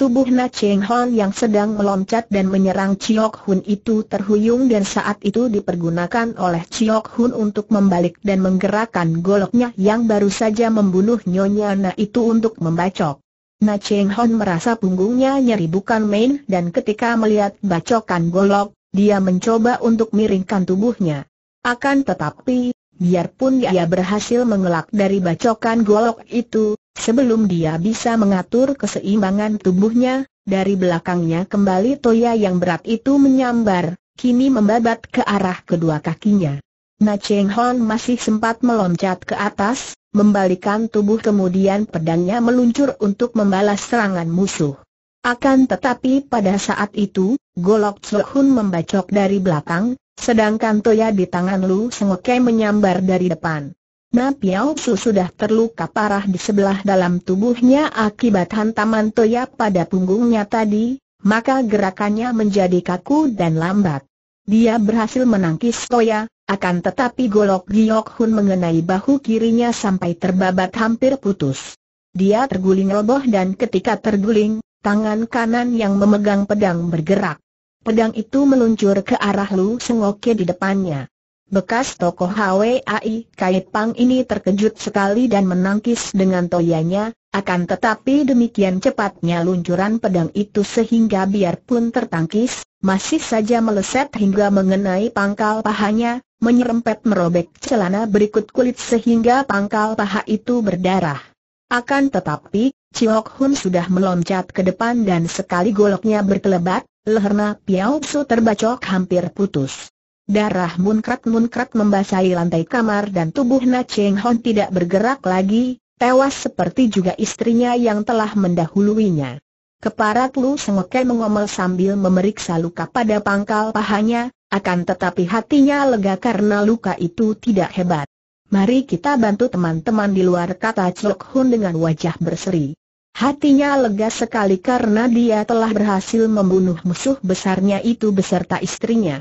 Tubuh Na Cheng Hon yang sedang meloncat dan menyerang Chiok Hun itu terhuyung dan saat itu dipergunakan oleh Chiok Hun untuk membalik dan menggerakkan goloknya yang baru saja membunuh Nyonya Na itu untuk membacok. Na Cheng Hon merasa punggungnya nyeri bukan main dan ketika melihat bacokan golok, dia mencoba untuk miringkan tubuhnya. Akan tetapi, biarpun dia berhasil mengelak dari bacokan golok itu, Sebelum dia bisa mengatur keseimbangan tubuhnya, dari belakangnya kembali toya yang berat itu menyambar, kini membabat ke arah kedua kakinya. Na Cheng Hon masih sempat meloncat ke atas, membalikan tubuh kemudian pedangnya meluncur untuk membalas serangan musuh. Akan tetapi pada saat itu, Golok Chok Hun membacok dari belakang, sedangkan Toya di tangan Lu Sengoke menyambar dari depan. Ma Piao Su sudah terluka parah di sebelah dalam tubuhnya akibat hantaman Toya pada punggungnya tadi, maka gerakannya menjadi kaku dan lambat. Dia berhasil menangkis Toya, akan tetapi golok Giok Hun mengenai bahu kirinya sampai terbabat hampir putus. Dia terguling roboh dan ketika terguling, tangan kanan yang memegang pedang bergerak. Pedang itu meluncur ke arah Lu Sengoke di depannya. Bekas tokoh HWAI Kait Pang ini terkejut sekali dan menangkis dengan toyanya, akan tetapi demikian cepatnya luncuran pedang itu sehingga biarpun tertangkis, masih saja meleset hingga mengenai pangkal pahanya, menyerempet merobek celana berikut kulit sehingga pangkal paha itu berdarah. Akan tetapi, Chiok Hun sudah meloncat ke depan dan sekali goloknya berkelebat, leherna Piao Su terbacok hampir putus. Darah munkrat-munkrat membasahi lantai kamar dan tubuh Na Cheng Hon tidak bergerak lagi, tewas seperti juga istrinya yang telah mendahuluinya. Keparat Lu Sengoke mengomel sambil memeriksa luka pada pangkal pahanya, akan tetapi hatinya lega karena luka itu tidak hebat. Mari kita bantu teman-teman di luar kata Chok Hun dengan wajah berseri. Hatinya lega sekali karena dia telah berhasil membunuh musuh besarnya itu beserta istrinya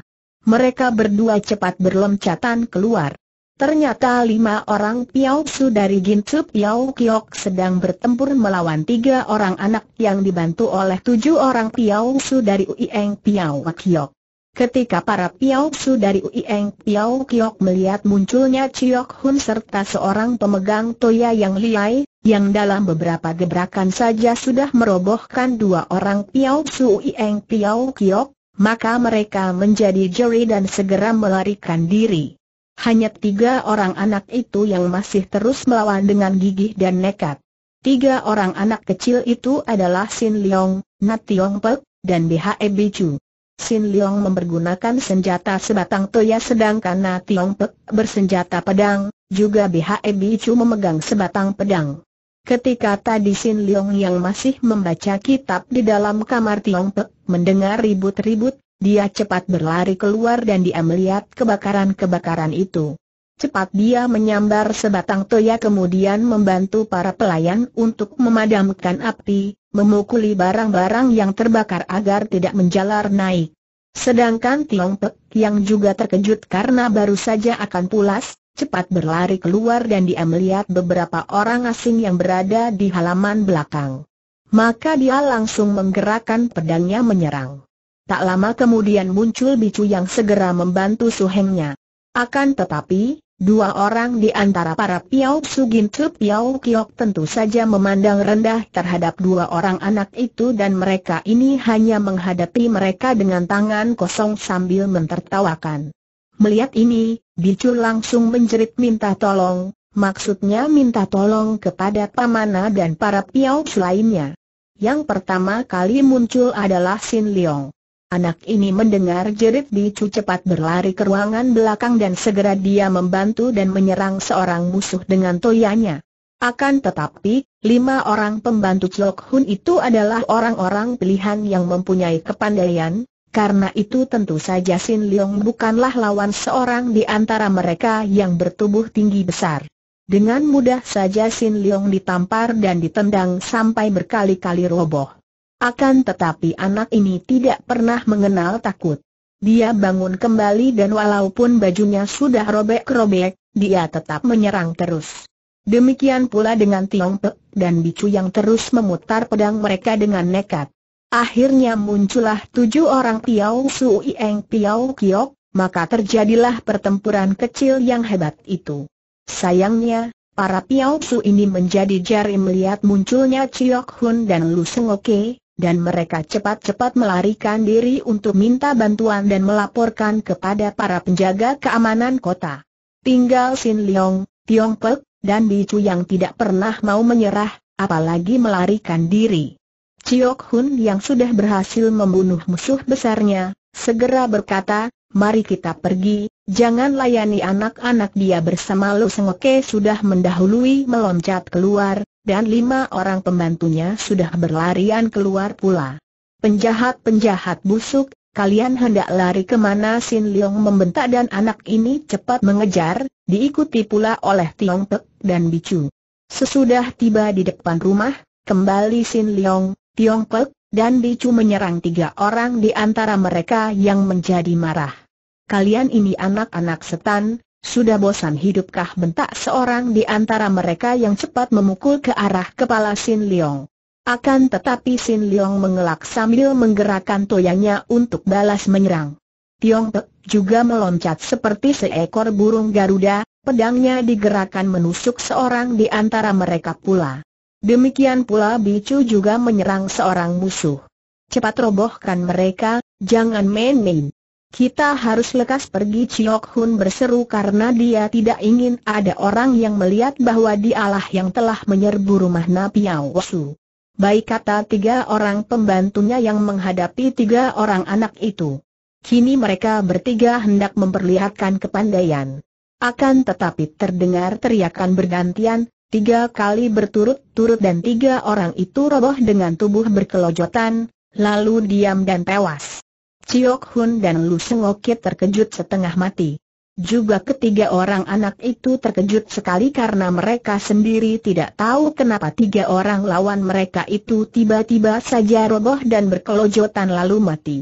mereka berdua cepat berloncatan keluar. Ternyata lima orang Piao Su dari Ginsu Piao Kiok sedang bertempur melawan tiga orang anak yang dibantu oleh tujuh orang Piao Su dari Uieng Piao Kiok. Ketika para Piao Su dari Uieng Piao Kiok melihat munculnya Chiok Hun serta seorang pemegang toya yang liai, yang dalam beberapa gebrakan saja sudah merobohkan dua orang Piao Su Uieng Piao Kiok, maka mereka menjadi jeri dan segera melarikan diri. Hanya tiga orang anak itu yang masih terus melawan dengan gigih dan nekat. Tiga orang anak kecil itu adalah Sin Leong, Nat Tiong Pek, dan BHE Bicu. Sin Leong mempergunakan senjata sebatang toya sedangkan Na Tiong Pek bersenjata pedang, juga BHE Bicu memegang sebatang pedang. Ketika tadi Sin Leong yang masih membaca kitab di dalam kamar Tiong Pe mendengar ribut-ribut, dia cepat berlari keluar dan dia melihat kebakaran-kebakaran itu. Cepat dia menyambar sebatang toya kemudian membantu para pelayan untuk memadamkan api, memukuli barang-barang yang terbakar agar tidak menjalar naik. Sedangkan Tiong Pe yang juga terkejut karena baru saja akan pulas, cepat berlari keluar dan dia melihat beberapa orang asing yang berada di halaman belakang. Maka dia langsung menggerakkan pedangnya menyerang. Tak lama kemudian muncul bicu yang segera membantu suhengnya. Akan tetapi, dua orang di antara para Piao Sugin Tu Piao Kiok tentu saja memandang rendah terhadap dua orang anak itu dan mereka ini hanya menghadapi mereka dengan tangan kosong sambil mentertawakan. Melihat ini, Bicu langsung menjerit minta tolong, maksudnya minta tolong kepada Pamana dan para piaus lainnya. Yang pertama kali muncul adalah Sin Leong. Anak ini mendengar jerit Bicu cepat berlari ke ruangan belakang dan segera dia membantu dan menyerang seorang musuh dengan toyanya. Akan tetapi, lima orang pembantu Chok Hun itu adalah orang-orang pilihan yang mempunyai kepandaian, karena itu tentu saja Sin Leong bukanlah lawan seorang di antara mereka yang bertubuh tinggi besar. Dengan mudah saja Sin Leong ditampar dan ditendang sampai berkali-kali roboh. Akan tetapi anak ini tidak pernah mengenal takut. Dia bangun kembali dan walaupun bajunya sudah robek-robek, dia tetap menyerang terus. Demikian pula dengan Tiong Pe dan Bicu yang terus memutar pedang mereka dengan nekat. Akhirnya muncullah tujuh orang Piao Sui Ieng Piao Kiok, maka terjadilah pertempuran kecil yang hebat itu. Sayangnya, para Piao Su ini menjadi jari melihat munculnya Chiok Hun dan Lu Oke, dan mereka cepat-cepat melarikan diri untuk minta bantuan dan melaporkan kepada para penjaga keamanan kota. Tinggal Sin Leong, Tiong Pek, dan Bicu yang tidak pernah mau menyerah, apalagi melarikan diri. Chiok Hun yang sudah berhasil membunuh musuh besarnya, segera berkata, mari kita pergi, jangan layani anak-anak dia bersama Lu Sengoke sudah mendahului meloncat keluar, dan lima orang pembantunya sudah berlarian keluar pula. Penjahat-penjahat busuk, kalian hendak lari kemana Sin Leong membentak dan anak ini cepat mengejar, diikuti pula oleh Tiong Pek dan Bicu. Sesudah tiba di depan rumah, kembali Sin Leong, Tiongkok, dan Bicu menyerang tiga orang di antara mereka yang menjadi marah. Kalian ini anak-anak setan, sudah bosan hidupkah bentak seorang di antara mereka yang cepat memukul ke arah kepala Sin Leong. Akan tetapi Sin Leong mengelak sambil menggerakkan toyangnya untuk balas menyerang. Tiongkok juga meloncat seperti seekor burung Garuda, pedangnya digerakkan menusuk seorang di antara mereka pula. Demikian pula Bicu juga menyerang seorang musuh. Cepat robohkan mereka, jangan main-main. Kita harus lekas pergi Chiok Hun berseru karena dia tidak ingin ada orang yang melihat bahwa dialah yang telah menyerbu rumah Napiao Wasu. Baik kata tiga orang pembantunya yang menghadapi tiga orang anak itu. Kini mereka bertiga hendak memperlihatkan kepandaian. Akan tetapi terdengar teriakan bergantian, tiga kali berturut-turut dan tiga orang itu roboh dengan tubuh berkelojotan, lalu diam dan tewas. Ciok Hun dan Lu Sengokit terkejut setengah mati. Juga ketiga orang anak itu terkejut sekali karena mereka sendiri tidak tahu kenapa tiga orang lawan mereka itu tiba-tiba saja roboh dan berkelojotan lalu mati.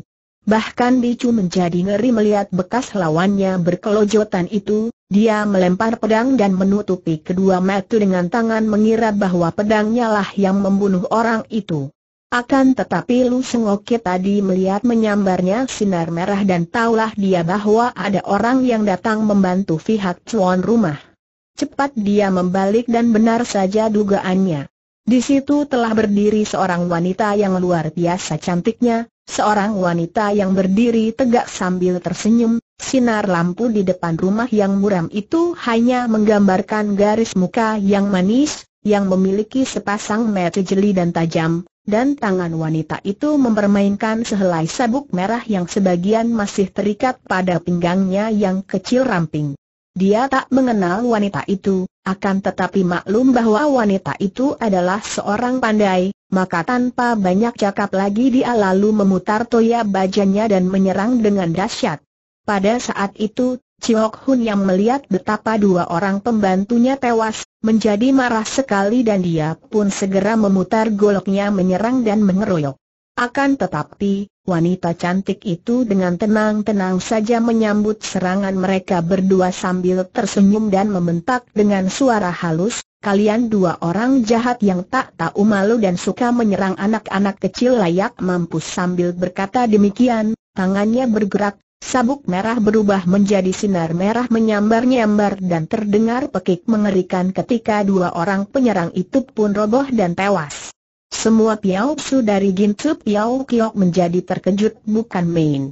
Bahkan Bicu menjadi ngeri melihat bekas lawannya berkelojotan itu, dia melempar pedang dan menutupi kedua mata dengan tangan mengira bahwa pedangnya lah yang membunuh orang itu. Akan tetapi Lu Sengoki tadi melihat menyambarnya sinar merah dan taulah dia bahwa ada orang yang datang membantu pihak cuan rumah. Cepat dia membalik dan benar saja dugaannya. Di situ telah berdiri seorang wanita yang luar biasa cantiknya, Seorang wanita yang berdiri tegak sambil tersenyum, sinar lampu di depan rumah yang muram itu hanya menggambarkan garis muka yang manis, yang memiliki sepasang mata jeli dan tajam, dan tangan wanita itu mempermainkan sehelai sabuk merah yang sebagian masih terikat pada pinggangnya yang kecil ramping. Dia tak mengenal wanita itu, akan tetapi maklum bahwa wanita itu adalah seorang pandai, maka tanpa banyak cakap lagi dia lalu memutar toya bajanya dan menyerang dengan dahsyat. Pada saat itu, Chiok Hun yang melihat betapa dua orang pembantunya tewas, menjadi marah sekali dan dia pun segera memutar goloknya menyerang dan mengeroyok. Akan tetapi, wanita cantik itu dengan tenang-tenang saja menyambut serangan mereka berdua sambil tersenyum dan membentak dengan suara halus, kalian dua orang jahat yang tak tahu malu dan suka menyerang anak-anak kecil layak mampus sambil berkata demikian, tangannya bergerak, sabuk merah berubah menjadi sinar merah menyambar-nyambar dan terdengar pekik mengerikan ketika dua orang penyerang itu pun roboh dan tewas. Semua Piao Su dari Gintu Piao Kiok menjadi terkejut bukan main.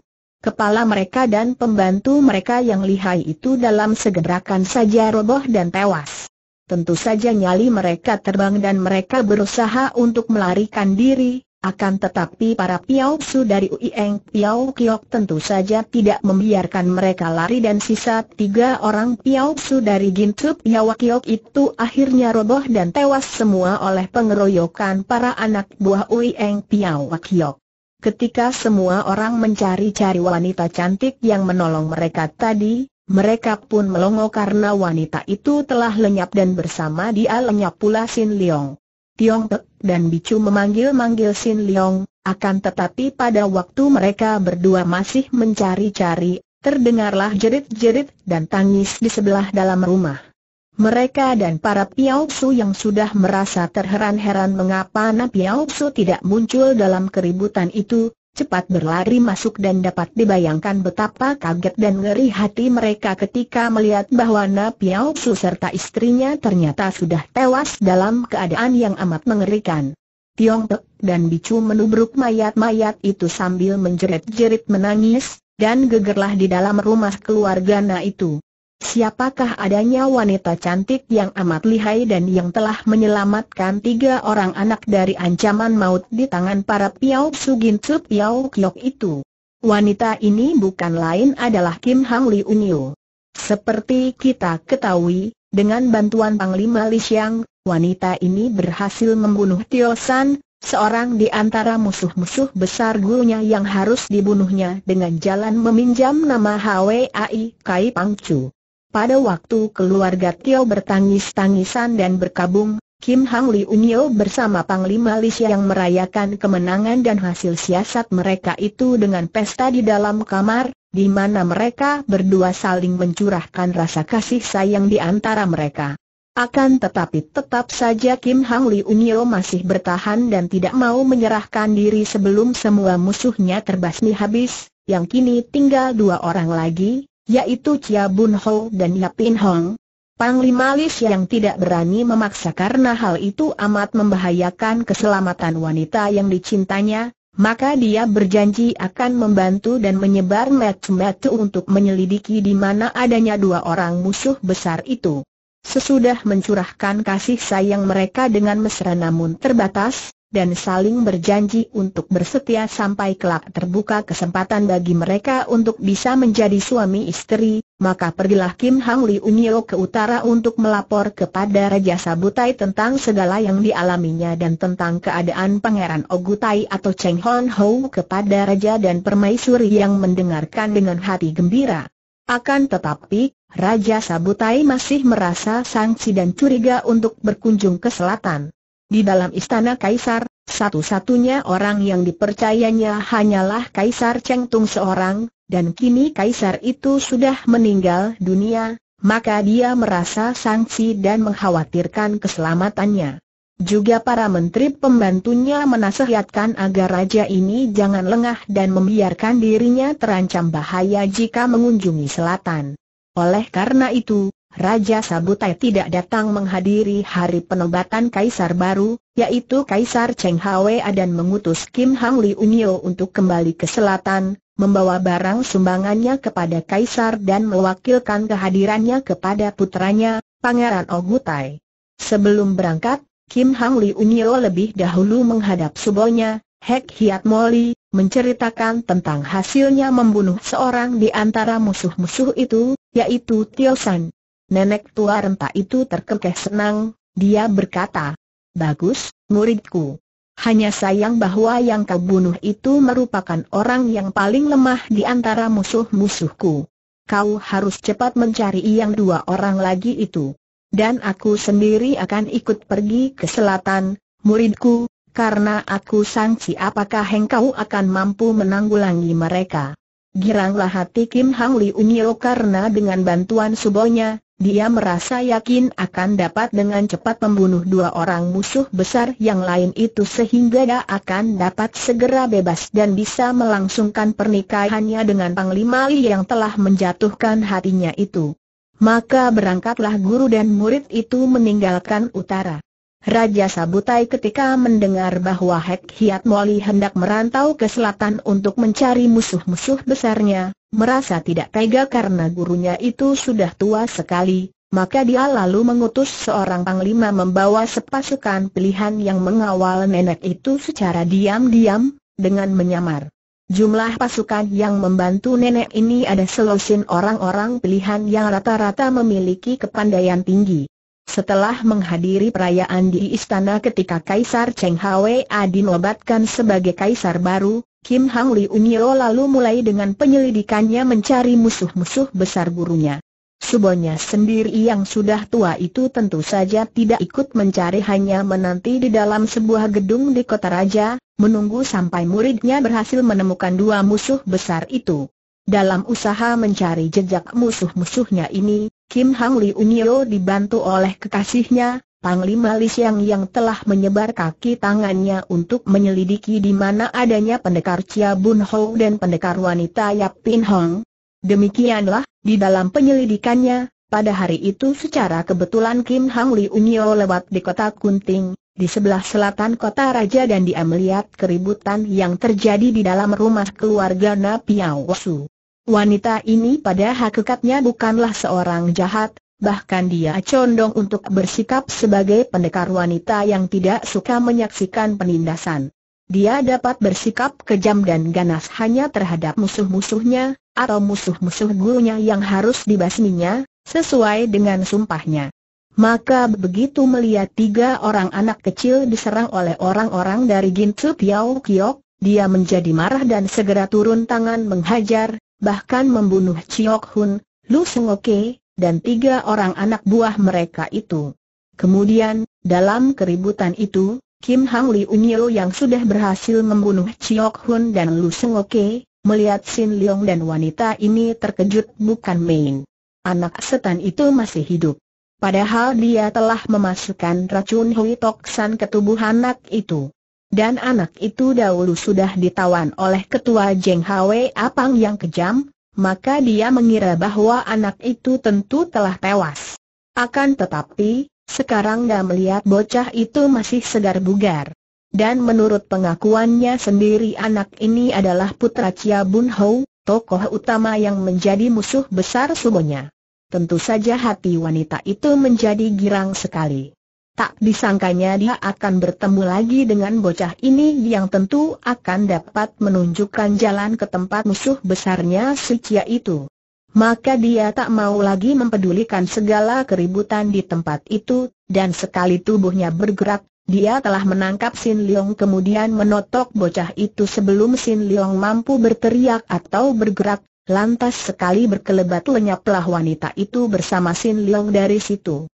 Kepala mereka dan pembantu mereka yang lihai itu dalam segerakan saja roboh dan tewas. Tentu saja nyali mereka terbang dan mereka berusaha untuk melarikan diri, akan tetapi para su dari Uieng Piao Kiok tentu saja tidak membiarkan mereka lari dan sisa tiga orang su dari Gintu Piao Kiok itu akhirnya roboh dan tewas semua oleh pengeroyokan para anak buah Uieng Piao Kiok. Ketika semua orang mencari-cari wanita cantik yang menolong mereka tadi, mereka pun melongo karena wanita itu telah lenyap dan bersama dia lenyap pula Sin Leong. Tiong Tiongkok dan Bicu memanggil-manggil Sin Leong, akan tetapi pada waktu mereka berdua masih mencari-cari, terdengarlah jerit-jerit dan tangis di sebelah dalam rumah. Mereka dan para Piao Su yang sudah merasa terheran-heran mengapa Na Piao Su tidak muncul dalam keributan itu, cepat berlari masuk dan dapat dibayangkan betapa kaget dan ngeri hati mereka ketika melihat bahwa Na Piao Su serta istrinya ternyata sudah tewas dalam keadaan yang amat mengerikan. Tiong Pek dan Bicu menubruk mayat-mayat itu sambil menjerit-jerit menangis, dan gegerlah di dalam rumah keluarga Na itu. Siapakah adanya wanita cantik yang amat lihai dan yang telah menyelamatkan tiga orang anak dari ancaman maut di tangan para Piao Gin Tsu Piao Kiok itu? Wanita ini bukan lain adalah Kim Hang Li Unyu. Seperti kita ketahui, dengan bantuan Panglima Li Xiang, wanita ini berhasil membunuh Tio San, seorang di antara musuh-musuh besar gurunya yang harus dibunuhnya dengan jalan meminjam nama HWAI Kai Pang Chu. Pada waktu keluarga Tio bertangis-tangisan dan berkabung, Kim Hang Li Unio bersama Panglima Li yang merayakan kemenangan dan hasil siasat mereka itu dengan pesta di dalam kamar, di mana mereka berdua saling mencurahkan rasa kasih sayang di antara mereka. Akan tetapi tetap saja Kim Hang Li Unio masih bertahan dan tidak mau menyerahkan diri sebelum semua musuhnya terbasmi habis, yang kini tinggal dua orang lagi, yaitu Chia Bun Ho dan Yapin Hong. Panglima Lis yang tidak berani memaksa karena hal itu amat membahayakan keselamatan wanita yang dicintanya, maka dia berjanji akan membantu dan menyebar metu-metu untuk menyelidiki di mana adanya dua orang musuh besar itu. Sesudah mencurahkan kasih sayang mereka dengan mesra namun terbatas, dan saling berjanji untuk bersetia sampai kelak terbuka kesempatan bagi mereka untuk bisa menjadi suami istri, maka pergilah Kim Hang Li Unyo ke utara untuk melapor kepada Raja Sabutai tentang segala yang dialaminya dan tentang keadaan Pangeran Ogutai atau Cheng Hon Ho kepada Raja dan Permaisuri yang mendengarkan dengan hati gembira. Akan tetapi, Raja Sabutai masih merasa sangsi dan curiga untuk berkunjung ke selatan. Di dalam istana Kaisar, satu-satunya orang yang dipercayanya hanyalah Kaisar Cheng Tung seorang, dan kini Kaisar itu sudah meninggal dunia, maka dia merasa sangsi dan mengkhawatirkan keselamatannya. Juga para menteri pembantunya menasihatkan agar raja ini jangan lengah dan membiarkan dirinya terancam bahaya jika mengunjungi selatan. Oleh karena itu, Raja Sabutai tidak datang menghadiri hari penobatan kaisar baru, yaitu Kaisar Cheng Hwa dan mengutus Kim Hang Li Unyo untuk kembali ke selatan, membawa barang sumbangannya kepada kaisar dan mewakilkan kehadirannya kepada putranya, Pangeran Ogutai. Sebelum berangkat, Kim Hang Li Unyo lebih dahulu menghadap subonya, Hek Hiat Moli, menceritakan tentang hasilnya membunuh seorang di antara musuh-musuh itu, yaitu Tio San. Nenek tua renta itu terkekeh senang, dia berkata, Bagus, muridku. Hanya sayang bahwa yang kau bunuh itu merupakan orang yang paling lemah di antara musuh-musuhku. Kau harus cepat mencari yang dua orang lagi itu. Dan aku sendiri akan ikut pergi ke selatan, muridku, karena aku sangsi apakah engkau akan mampu menanggulangi mereka. Giranglah hati Kim Hang Li Unyo karena dengan bantuan subonya, dia merasa yakin akan dapat dengan cepat membunuh dua orang musuh besar yang lain itu sehingga dia akan dapat segera bebas dan bisa melangsungkan pernikahannya dengan Panglima Li yang telah menjatuhkan hatinya itu. Maka berangkatlah guru dan murid itu meninggalkan utara. Raja Sabutai ketika mendengar bahwa Hek Hiat Moli hendak merantau ke selatan untuk mencari musuh-musuh besarnya, merasa tidak tega karena gurunya itu sudah tua sekali, maka dia lalu mengutus seorang panglima membawa sepasukan pilihan yang mengawal nenek itu secara diam-diam, dengan menyamar. Jumlah pasukan yang membantu nenek ini ada selusin orang-orang pilihan yang rata-rata memiliki kepandaian tinggi. Setelah menghadiri perayaan di istana ketika Kaisar Cheng Hwa dinobatkan sebagai Kaisar baru, Kim Hang Unyo lalu mulai dengan penyelidikannya mencari musuh-musuh besar gurunya. Subonya sendiri yang sudah tua itu tentu saja tidak ikut mencari hanya menanti di dalam sebuah gedung di kota raja, menunggu sampai muridnya berhasil menemukan dua musuh besar itu. Dalam usaha mencari jejak musuh-musuhnya ini, Kim Hang Unyo dibantu oleh kekasihnya, Panglima Li Xiang yang telah menyebar kaki tangannya untuk menyelidiki di mana adanya pendekar Chia Bun Ho dan pendekar wanita Yap Pin Hong. Demikianlah, di dalam penyelidikannya, pada hari itu secara kebetulan Kim Hang Li Unyo lewat di kota Kunting, di sebelah selatan kota Raja dan dia melihat keributan yang terjadi di dalam rumah keluarga Piao Su. Wanita ini pada hakikatnya bukanlah seorang jahat, bahkan dia condong untuk bersikap sebagai pendekar wanita yang tidak suka menyaksikan penindasan. Dia dapat bersikap kejam dan ganas hanya terhadap musuh-musuhnya, atau musuh-musuh gurunya yang harus dibasminya, sesuai dengan sumpahnya. Maka begitu melihat tiga orang anak kecil diserang oleh orang-orang dari Gintu Piao Kiok, dia menjadi marah dan segera turun tangan menghajar, bahkan membunuh Chiok Hun, Lu Sung Oke, dan tiga orang anak buah mereka itu. Kemudian, dalam keributan itu, Kim Hang Li Unyo yang sudah berhasil membunuh Chiok Hun dan Lu Seng Oke, melihat Sin Leong dan wanita ini terkejut bukan main. Anak setan itu masih hidup. Padahal dia telah memasukkan racun Hui Toksan ke tubuh anak itu. Dan anak itu dahulu sudah ditawan oleh ketua Jeng Hwe Apang yang kejam, maka dia mengira bahwa anak itu tentu telah tewas. Akan tetapi, sekarang dia melihat bocah itu masih segar bugar. Dan menurut pengakuannya sendiri anak ini adalah putra Chia Bun Hou, tokoh utama yang menjadi musuh besar sumonya. Tentu saja hati wanita itu menjadi girang sekali. Tak disangkanya dia akan bertemu lagi dengan bocah ini yang tentu akan dapat menunjukkan jalan ke tempat musuh besarnya Sucia itu. Maka dia tak mau lagi mempedulikan segala keributan di tempat itu, dan sekali tubuhnya bergerak, dia telah menangkap Sin Leong kemudian menotok bocah itu sebelum Sin Leong mampu berteriak atau bergerak, lantas sekali berkelebat lenyaplah wanita itu bersama Sin Leong dari situ.